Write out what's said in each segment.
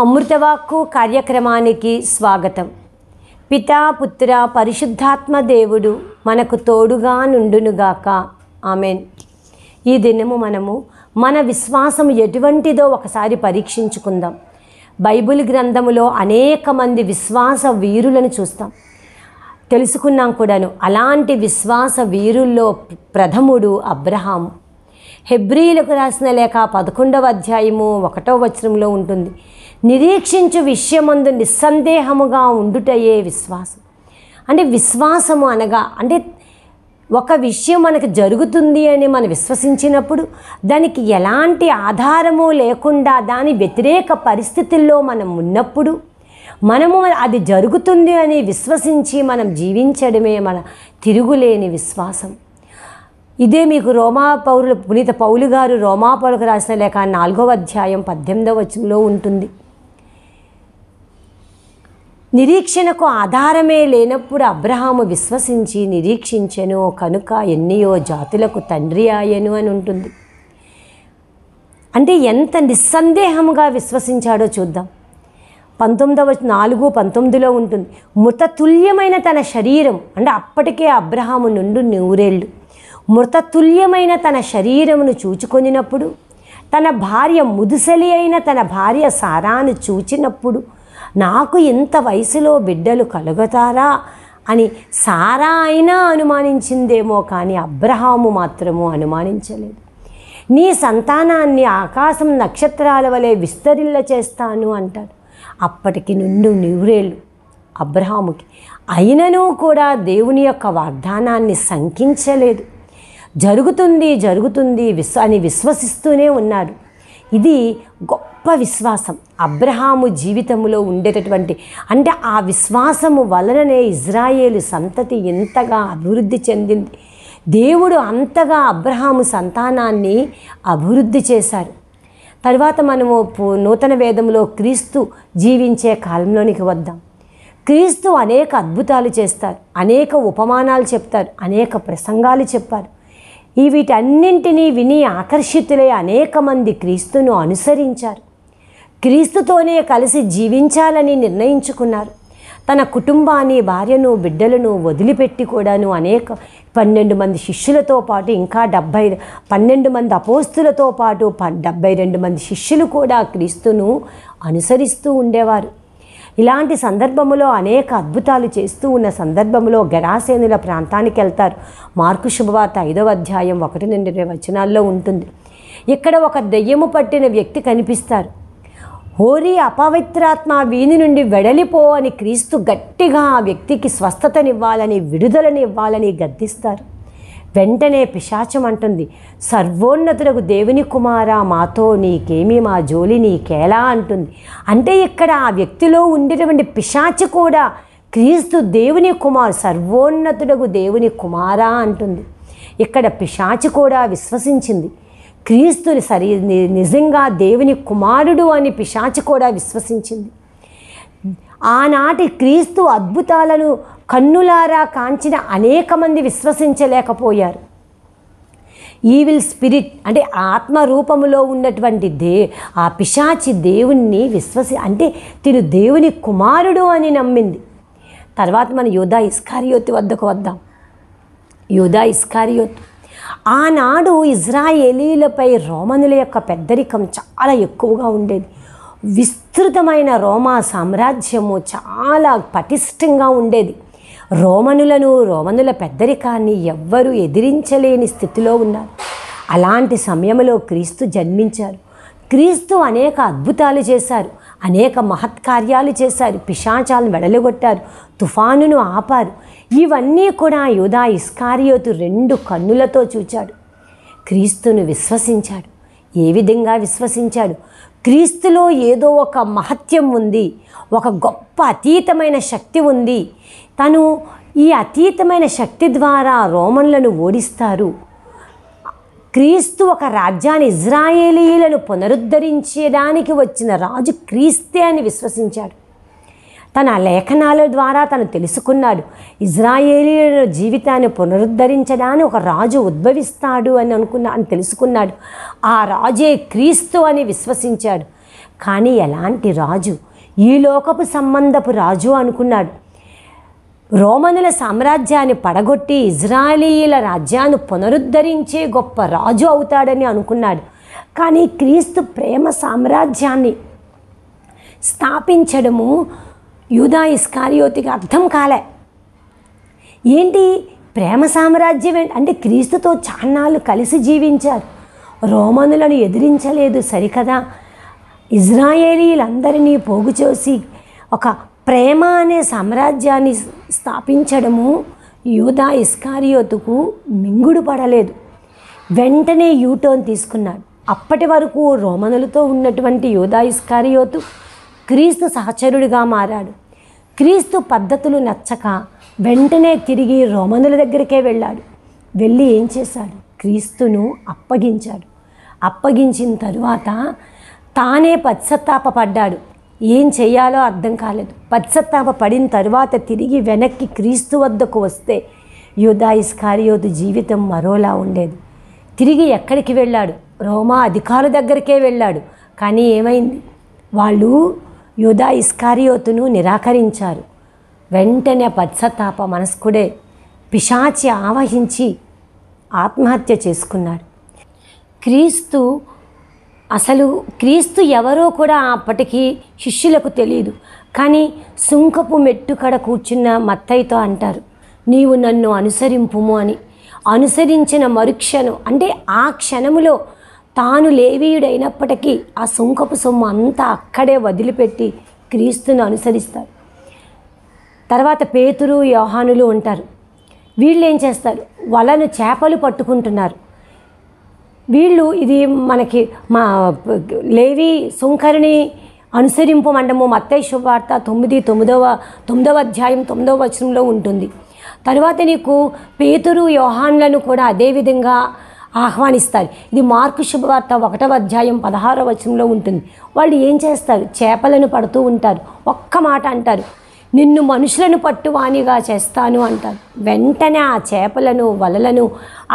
అమృతవాక్కు కార్యక్రమానికి స్వాగతం పితా పుత్ర పరిశుద్ధాత్మ దేవుడు మనకు తోడుగా నుండునుగాక ఆమెన్ ఈ దినము మనము మన విశ్వాసం ఎటువంటిదో ఒకసారి పరీక్షించుకుందాం బైబిల్ గ్రంథములో అనేక మంది విశ్వాస వీరులను చూస్తాం తెలుసుకున్నాం కూడాను అలాంటి విశ్వాస వీరుల్లో ప్రథముడు అబ్రహాము హెబ్రిలకు రాసిన లేక పదకొండవ అధ్యాయము ఒకటో వచనంలో ఉంటుంది నిరీక్షించు విషయమందు నిస్సందేహముగా ఉండుటయే విశ్వాసం అంటే విశ్వాసము అనగా అంటే ఒక విషయం మనకు జరుగుతుంది అని మనం విశ్వసించినప్పుడు దానికి ఎలాంటి ఆధారము లేకుండా దాని వ్యతిరేక పరిస్థితుల్లో మనం ఉన్నప్పుడు మనము అది జరుగుతుంది అని విశ్వసించి మనం జీవించడమే మన తిరుగులేని విశ్వాసం ఇదే మీకు రోమా పౌరులు పునీత పౌలు గారు రోమా పౌలకు రాసిన లేక నాలుగవ అధ్యాయం పద్దెనిమిదవ వచనంలో ఉంటుంది నిరీక్షణకు ఆధారమే లేనప్పుడు అబ్రహాము విశ్వసించి నిరీక్షించెను కనుక ఎన్నయో జాతులకు తండ్రి ఆయను అని ఉంటుంది అంటే ఎంత నిస్సందేహంగా విశ్వసించాడో చూద్దాం పంతొమ్మిదవ నాలుగు పంతొమ్మిదిలో ఉంటుంది మృతతుల్యమైన తన శరీరం అంటే అప్పటికే అబ్రహాము నుండి నూరేళ్ళు మృతతుల్యమైన తన శరీరమును చూచుకొనినప్పుడు తన భార్య ముదుసలి అయిన తన భార్య సారాను చూచినప్పుడు నాకు ఇంత వయసులో బిడ్డలు కలుగుతారా అని సారా అయినా అనుమానించిందేమో కానీ అబ్రహాము మాత్రము అనుమానించలేదు నీ సంతానాన్ని ఆకాశం నక్షత్రాల వలె విస్తరిల్ల చేస్తాను అంటాడు అప్పటికి నుండి నివ్రేళ్ళు అబ్రహాముకి అయినను కూడా దేవుని యొక్క వాగ్దానాన్ని శంకించలేదు జరుగుతుంది జరుగుతుంది విశ్వ అని విశ్వసిస్తూనే ఉన్నారు ఇది గొప్ప విశ్వాసం అబ్రహాము జీవితంలో ఉండేటటువంటి అంటే ఆ విశ్వాసము వలననే ఇజ్రాయేలు సంతతి ఎంతగా అభివృద్ధి చెందింది దేవుడు అంతగా అబ్రహాము సంతానాన్ని అభివృద్ధి చేశారు తర్వాత మనము నూతన వేదంలో క్రీస్తు జీవించే కాలంలోనికి వద్దాం క్రీస్తు అనేక అద్భుతాలు చేస్తారు అనేక ఉపమానాలు చెప్తారు అనేక ప్రసంగాలు చెప్పారు ఈ వీటన్నింటినీ విని ఆకర్షితులై అనేక మంది క్రీస్తును అనుసరించారు క్రీస్తుతోనే కలిసి జీవించాలని నిర్ణయించుకున్నారు తన కుటుంబాన్ని భార్యను బిడ్డలను వదిలిపెట్టి కూడాను అనేక పన్నెండు మంది శిష్యులతో పాటు ఇంకా డెబ్భై పన్నెండు మంది అపోస్తులతో పాటు డెబ్భై రెండు మంది శిష్యులు కూడా క్రీస్తును అనుసరిస్తూ ఉండేవారు ఇలాంటి సందర్భములో అనేక అద్భుతాలు చేస్తూ ఉన్న సందర్భములో గరాసేనుల ప్రాంతానికి వెళ్తారు మార్కు శుభవార్త ఐదవ అధ్యాయం ఒకటి నుండి వచనాల్లో ఉంటుంది ఇక్కడ ఒక దెయ్యము పట్టిన వ్యక్తి కనిపిస్తారు హోరీ అపవిత్రాత్మ వీని నుండి వెడలిపో అని క్రీస్తు గట్టిగా ఆ వ్యక్తికి స్వస్థతనివ్వాలని విడుదలనివ్వాలని గద్దిస్తారు వెంటనే పిశాచం అంటుంది సర్వోన్నతులకు దేవుని కుమారా మాతో నీకేమి మా జోలి నీకేలా అంటుంది అంటే ఇక్కడ ఆ వ్యక్తిలో ఉండేటువంటి పిశాచ కూడా క్రీస్తు దేవుని కుమార్ సర్వోన్నతుడకు దేవుని కుమారా అంటుంది ఇక్కడ పిశాచి కూడా విశ్వసించింది క్రీస్తుని సరి నిజంగా దేవుని కుమారుడు అని పిశాచి కూడా విశ్వసించింది ఆనాటి క్రీస్తు అద్భుతాలను కన్నులారా కాంచిన అనేక మంది విశ్వసించలేకపోయారు ఈవిల్ స్పిరిట్ అంటే ఆత్మరూపములో ఉన్నటువంటి దే ఆ పిశాచి దేవుణ్ణి విశ్వసి అంటే తిను దేవుని కుమారుడు అని నమ్మింది తర్వాత మన యోధా ఇస్కారియోత్ వద్దకు వద్దాం యోధా ఇస్కారియోత్ ఆనాడు ఇజ్రాయేలీలపై రోమనుల యొక్క పెద్దరికం చాలా ఎక్కువగా ఉండేది విస్తృతమైన రోమా సామ్రాజ్యము చాలా పటిష్టంగా ఉండేది రోమనులను రోమనుల పెద్దరికాన్ని ఎవ్వరూ ఎదిరించలేని స్థితిలో ఉన్నారు అలాంటి సమయంలో క్రీస్తు జన్మించారు క్రీస్తు అనేక అద్భుతాలు చేశారు అనేక మహత్కార్యాలు చేశారు పిశాచాలను వెడలగొట్టారు తుఫానును ఆపారు ఇవన్నీ కూడా యోధా ఇస్కారియోతు రెండు కన్నులతో చూచాడు క్రీస్తును విశ్వసించాడు ఏ విధంగా విశ్వసించాడు క్రీస్తులో ఏదో ఒక మహత్యం ఉంది ఒక గొప్ప అతీతమైన శక్తి ఉంది తను ఈ అతీతమైన శక్తి ద్వారా రోమన్లను ఓడిస్తారు క్రీస్తు ఒక రాజ్యాన్ని ఇజ్రాయేలీలను పునరుద్ధరించడానికి వచ్చిన రాజు క్రీస్తే అని విశ్వసించాడు తన లేఖనాల ద్వారా తను తెలుసుకున్నాడు ఇజ్రాయేలీల జీవితాన్ని పునరుద్ధరించడానికి ఒక రాజు ఉద్భవిస్తాడు అని అనుకున్నా అని తెలుసుకున్నాడు ఆ రాజే క్రీస్తు అని విశ్వసించాడు కానీ ఎలాంటి రాజు ఈ లోకపు సంబంధపు రాజు అనుకున్నాడు రోమనుల సామ్రాజ్యాన్ని పడగొట్టి ఇజ్రాయేలీల రాజ్యాన్ని పునరుద్ధరించే గొప్ప రాజు అవుతాడని అనుకున్నాడు కానీ క్రీస్తు ప్రేమ సామ్రాజ్యాన్ని స్థాపించడము యూదా ఇస్కారియోతికి అర్థం కాలే ఏంటి ప్రేమ సామ్రాజ్యం ఏంటి అంటే క్రీస్తుతో చాన్నాళ్ళు కలిసి జీవించారు రోమనులను ఎదిరించలేదు సరికదా ఇజ్రాయేలీలందరినీ పోగు చేసి ఒక ప్రేమ అనే సామ్రాజ్యాన్ని స్థాపించడము యూదా ఇస్కారియోతుకు మింగుడు పడలేదు వెంటనే యూటర్న్ తీసుకున్నాడు అప్పటి వరకు రోమనులతో ఉన్నటువంటి యూదా ఇస్కారియోతు క్రీస్తు సహచరుడిగా మారాడు క్రీస్తు పద్ధతులు నచ్చక వెంటనే తిరిగి రోమనుల దగ్గరికే వెళ్ళాడు వెళ్ళి ఏం చేశాడు క్రీస్తును అప్పగించాడు అప్పగించిన తరువాత తానే పశ్చత్తాపడ్డాడు ఏం చేయాలో అర్థం కాలేదు పశ్చత్తాప పడిన తరువాత తిరిగి వెనక్కి క్రీస్తు వద్దకు వస్తే యూదా ఇస్కారియోదు జీవితం మరోలా ఉండేది తిరిగి ఎక్కడికి వెళ్ళాడు రోమా అధికారుల దగ్గరికే వెళ్ళాడు కానీ ఏమైంది వాళ్ళు యూదా ఇస్కారియోతును నిరాకరించారు వెంటనే పత్సతాప మనస్కుడే పిశాచి ఆవహించి ఆత్మహత్య చేసుకున్నాడు క్రీస్తు అసలు క్రీస్తు ఎవరో కూడా అప్పటికి శిష్యులకు తెలియదు కానీ సుంకపు మెట్టుకడ కూర్చున్న మత్తయ్యతో అంటారు నీవు నన్ను అనుసరింపుము అని అనుసరించిన మరుక్షణం అంటే ఆ క్షణములో తాను లేవీయుడైనప్పటికీ ఆ సుంకపు సొమ్ము అంతా అక్కడే వదిలిపెట్టి క్రీస్తుని అనుసరిస్తారు తర్వాత పేతురు యోహానులు ఉంటారు వీళ్ళు ఏం చేస్తారు వలను చేపలు పట్టుకుంటున్నారు వీళ్ళు ఇది మనకి మా లేవి సుంకరిని అనుసరింపు మండము మత్తయ్య శుభవార్త తొమ్మిది తొమ్మిదవ తొమ్మిదవ అధ్యాయం తొమ్మిదవ వచనంలో ఉంటుంది తర్వాత నీకు పేతురు యోహాన్లను కూడా అదేవిధంగా ఆహ్వానిస్తారు ఇది మార్కు శుభవార్త ఒకటవ అధ్యాయం పదహారవ వచనంలో ఉంటుంది వాళ్ళు ఏం చేస్తారు చేపలను పడుతూ ఉంటారు ఒక్క మాట అంటారు నిన్ను మనుషులను పట్టువానిగా చేస్తాను అంటారు వెంటనే ఆ చేపలను వలలను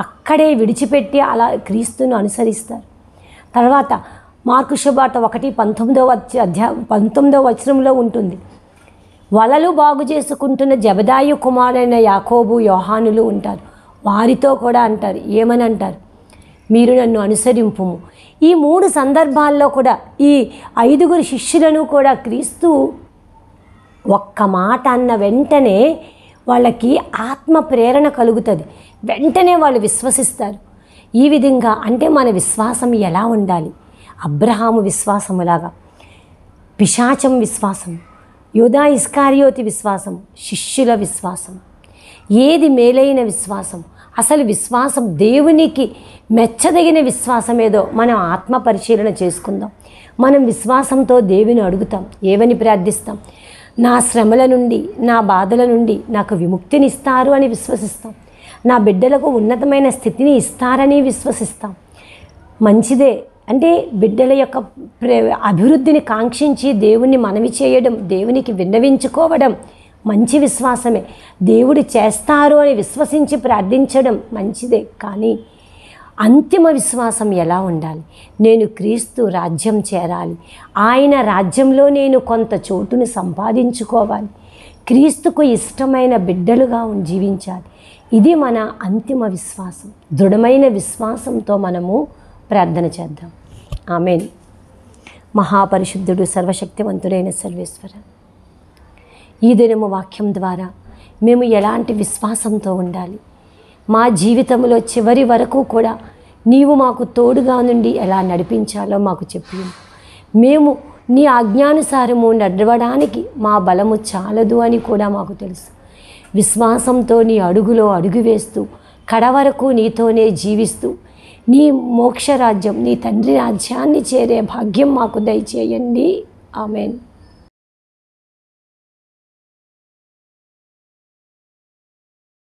అక్కడే విడిచిపెట్టి అలా క్రీస్తును అనుసరిస్తారు తర్వాత మార్కు శుభార్త ఒకటి పంతొమ్మిదవ అధ్యా పంతొమ్మిదవ వచనంలో ఉంటుంది వలలు బాగు చేసుకుంటున్న జబదాయు కుమారైన యాకోబు యోహానులు ఉంటారు వారితో కూడా అంటారు ఏమని అంటారు మీరు నన్ను అనుసరింపుము ఈ మూడు సందర్భాల్లో కూడా ఈ ఐదుగురు శిష్యులను కూడా క్రీస్తు ఒక్క మాట అన్న వెంటనే వాళ్ళకి ఆత్మ ప్రేరణ కలుగుతుంది వెంటనే వాళ్ళు విశ్వసిస్తారు ఈ విధంగా అంటే మన విశ్వాసం ఎలా ఉండాలి అబ్రహాము విశ్వాసములాగా పిశాచం విశ్వాసం యోధా ఇస్కారియోతి విశ్వాసం శిష్యుల విశ్వాసం ఏది మేలైన విశ్వాసం అసలు విశ్వాసం దేవునికి మెచ్చదగిన విశ్వాసం ఏదో మనం ఆత్మ పరిశీలన చేసుకుందాం మనం విశ్వాసంతో దేవుని అడుగుతాం ఏమని ప్రార్థిస్తాం నా శ్రమల నుండి నా బాధల నుండి నాకు విముక్తినిస్తారు అని విశ్వసిస్తాం నా బిడ్డలకు ఉన్నతమైన స్థితిని ఇస్తారని విశ్వసిస్తాం మంచిదే అంటే బిడ్డల యొక్క అభివృద్ధిని కాంక్షించి దేవుణ్ణి మనవి చేయడం దేవునికి విన్నవించుకోవడం మంచి విశ్వాసమే దేవుడు చేస్తారు అని విశ్వసించి ప్రార్థించడం మంచిదే కానీ అంతిమ విశ్వాసం ఎలా ఉండాలి నేను క్రీస్తు రాజ్యం చేరాలి ఆయన రాజ్యంలో నేను కొంత చోటును సంపాదించుకోవాలి క్రీస్తుకు ఇష్టమైన బిడ్డలుగా జీవించాలి ఇది మన అంతిమ విశ్వాసం దృఢమైన విశ్వాసంతో మనము ప్రార్థన చేద్దాం ఆమె మహాపరిశుద్ధుడు సర్వశక్తివంతుడైన సర్వేశ్వర ఈ దినము వాక్యం ద్వారా మేము ఎలాంటి విశ్వాసంతో ఉండాలి మా జీవితంలో చివరి వరకు కూడా నీవు మాకు తోడుగా నుండి ఎలా నడిపించాలో మాకు చెప్పి మేము నీ ఆజ్ఞానుసారము నడవడానికి మా బలము చాలదు అని కూడా మాకు తెలుసు విశ్వాసంతో నీ అడుగులో అడుగు వేస్తూ కడవరకు నీతోనే జీవిస్తూ నీ మోక్షరాజ్యం నీ తండ్రి రాజ్యాన్ని చేరే భాగ్యం మాకు దయచేయండి ఆమెన్